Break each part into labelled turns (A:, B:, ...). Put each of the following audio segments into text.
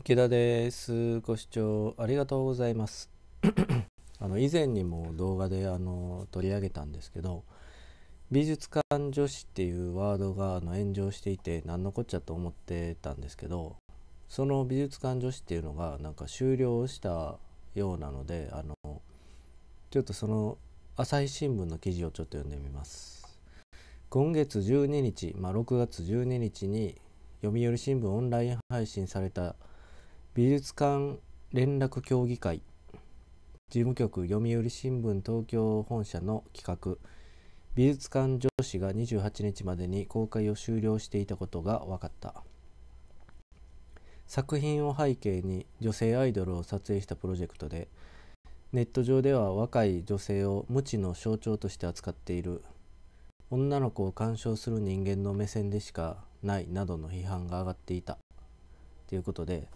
A: 池田です。ご視聴ありがとうございます。あの以前にも動画であの取り上げたんですけど美術館女子っていうワードがあの炎上していて何のこっちゃと思ってたんですけどその美術館女子っていうのがなんか終了したようなのであのちょっとその朝日新聞の記事をちょっと読んでみます。今月12日、まあ、6月12日に読売新聞オンライン配信された美術館連絡協議会事務局読売新聞東京本社の企画美術館上司が28日までに公開を終了していたことが分かった作品を背景に女性アイドルを撮影したプロジェクトでネット上では若い女性を無知の象徴として扱っている女の子を鑑賞する人間の目線でしかないなどの批判が上がっていたということで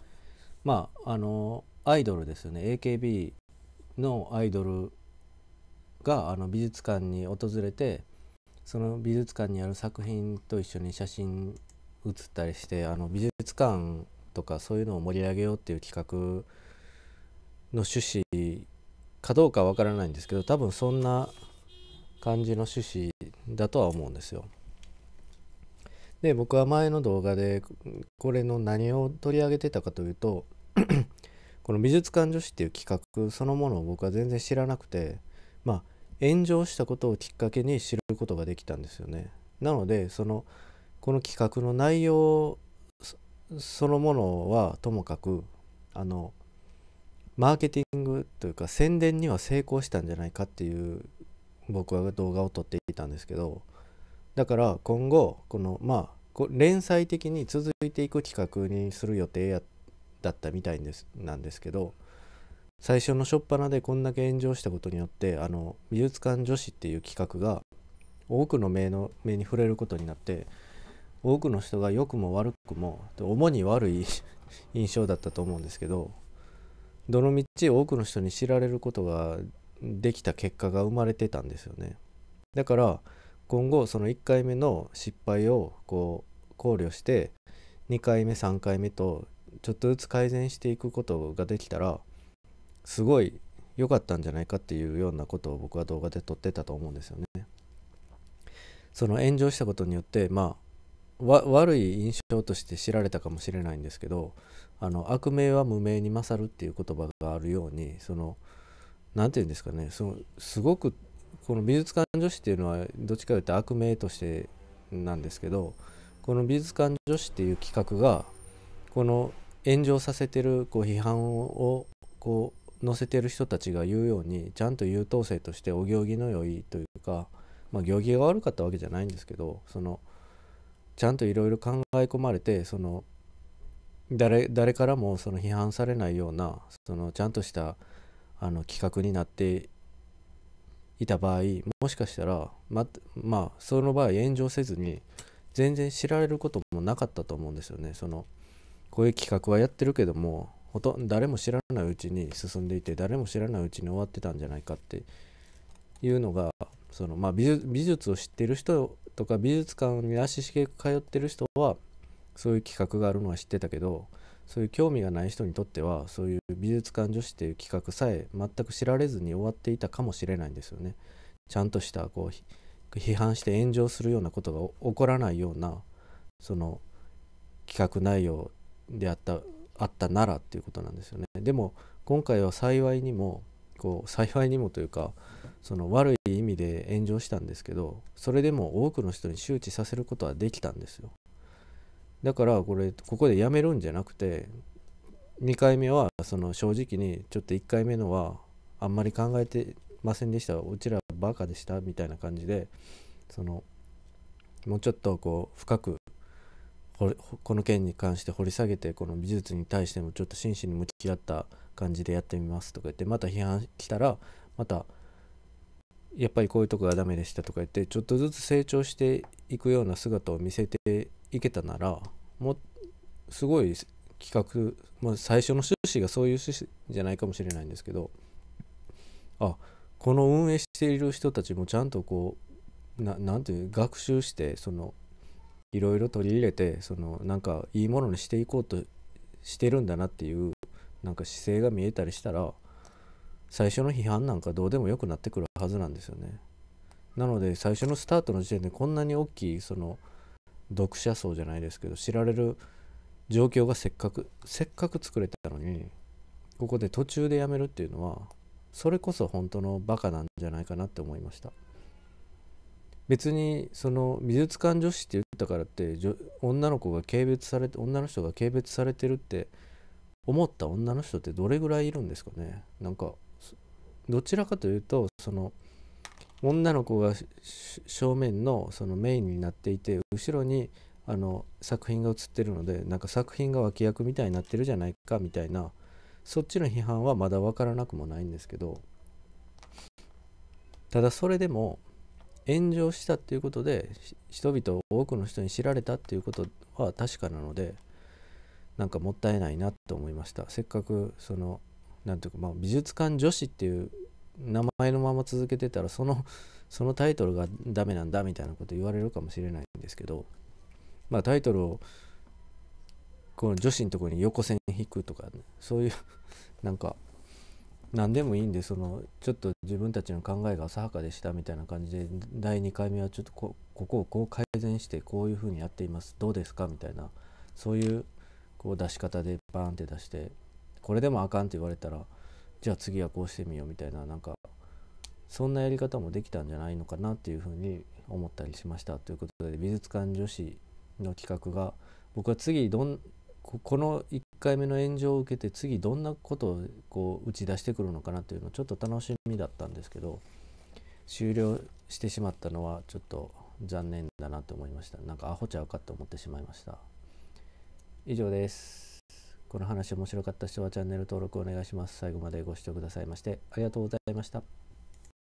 A: まああのアイドルですよね AKB のアイドルがあの美術館に訪れてその美術館にある作品と一緒に写真写ったりしてあの美術館とかそういうのを盛り上げようっていう企画の趣旨かどうかわからないんですけど多分そんな感じの趣旨だとは思うんですよ。で僕は前の動画でこれの何を取り上げてたかというと この美術館女子っていう企画そのものを僕は全然知らなくてまあ炎上したことをきっかけに知ることができたんですよねなのでそのこの企画の内容そのものはともかくあのマーケティングというか宣伝には成功したんじゃないかっていう僕は動画を撮っていたんですけどだから今後このまあ連載的に続いていく企画にする予定だったみたいですなんですけど最初の初っ端でこんだけ炎上したことによってあの美術館女子っていう企画が多くの目の目に触れることになって多くの人が良くも悪くも主に悪い印象だったと思うんですけどどのみち多くの人に知られることができた結果が生まれてたんですよねだから今後その1回目の失敗をこう考慮して2回目3回目とちょっとずつ改善していくことができたらすごい良かったんじゃないかっていうようなことを僕は動画で撮ってたと思うんですよね。その炎上したことによってまあ悪い印象として知られたかもしれないんですけどあの悪名は無名に勝るっていう言葉があるようにその何て言うんですかねそのすごくこの美術館女子っていうのはどっちかというと悪名としてなんですけどこの美術館女子っていう企画がこの炎上させてるこう批判をこう載せてる人たちが言うようにちゃんと優等生としてお行儀の良いというか、まあ、行儀が悪かったわけじゃないんですけどそのちゃんといろいろ考え込まれてその誰誰からもその批判されないようなそのちゃんとしたあの企画になっていた場合もしかしたらままあその場合炎上せずに全然知られることもなかったと思うんですよねそのこういう企画はやってるけどもほとんど誰も知らないうちに進んでいて誰も知らないうちに終わってたんじゃないかっていうのがその、まあ、美術を知ってる人とか美術館に足しげく通ってる人はそういう企画があるのは知ってたけどそういう興味がない人にとってはそういう美術館女子っていう企画さえ全く知られずに終わっていたかもしれないんですよね。ちゃんとしたこう批判して炎上するようなことが起こらないようなその企画内容であったあったならっていうことなんですよね。でも今回は幸いにもこう幸いにもというかその悪い意味で炎上したんですけどそれでも多くの人に周知させることはできたんですよ。だからこれここでやめるんじゃなくて2回目はその正直にちょっと1回目のはあんまり考えてませんでしたうちらバカでしたみたいな感じでそのもうちょっとこう深くこの件に関して掘り下げてこの美術に対してもちょっと真摯に向き合った感じでやってみますとか言ってまた批判来たらまたやっぱりこういうとこがダメでしたとか言ってちょっとずつ成長していくような姿を見せていけたならもすごい企画、まあ、最初の趣旨がそういう趣旨じゃないかもしれないんですけどあこの運営している人たちもちゃんとこう何ていう学習してそのいろいろ取り入れてそのなんかいいものにしていこうとしてるんだなっていうなんか姿勢が見えたりしたら最初の批判なんかどうでもよくなってくるはずなんですよね。なので最初のスタートの時点でこんなに大きいその読者層じゃないですけど知られる状況がせっかくせっかく作れたのにここで途中でやめるっていうのはそれこそ本当のバカなんじゃないかなって思いました別にその美術館女子って言ったからって女の子が軽蔑されて女の人が軽蔑されてるって思った女の人ってどれぐらいいるんですかねなんかどちらかというとその女の子が正面のそのメインになっていて後ろにあの作品が映ってるのでなんか作品が脇役みたいになってるじゃないかみたいなそっちの批判はまだ分からなくもないんですけどただそれでも炎上したっていうことで人々多くの人に知られたっていうことは確かなのでなんかもったいないなと思いましたせっかくその何ていうかまあ美術館女子っていう名前のまま続けてたらそのそのタイトルがダメなんだみたいなこと言われるかもしれないんですけど、まあ、タイトルをこの女子のとこに横線引くとか、ね、そういうなんか何でもいいんでそのちょっと自分たちの考えが浅はかでしたみたいな感じで第2回目はちょっとここをこう改善してこういうふうにやっていますどうですかみたいなそういうこう出し方でバーンって出してこれでもあかんって言われたらじゃあ次はこうしてみようみたいななんかそんなやり方もできたんじゃないのかなっていうふうに思ったりしましたということで美術館女子の企画が僕は次どんこの1回目の炎上を受けて次どんなことをこう打ち出してくるのかなっていうのをちょっと楽しみだったんですけど終了してしまったのはちょっと残念だなと思いましたなんかアホちゃうかって思ってしまいました以上ですこの話面白かった人はチャンネル登録お願いします。最後までご視聴くださいましてありがとうございました。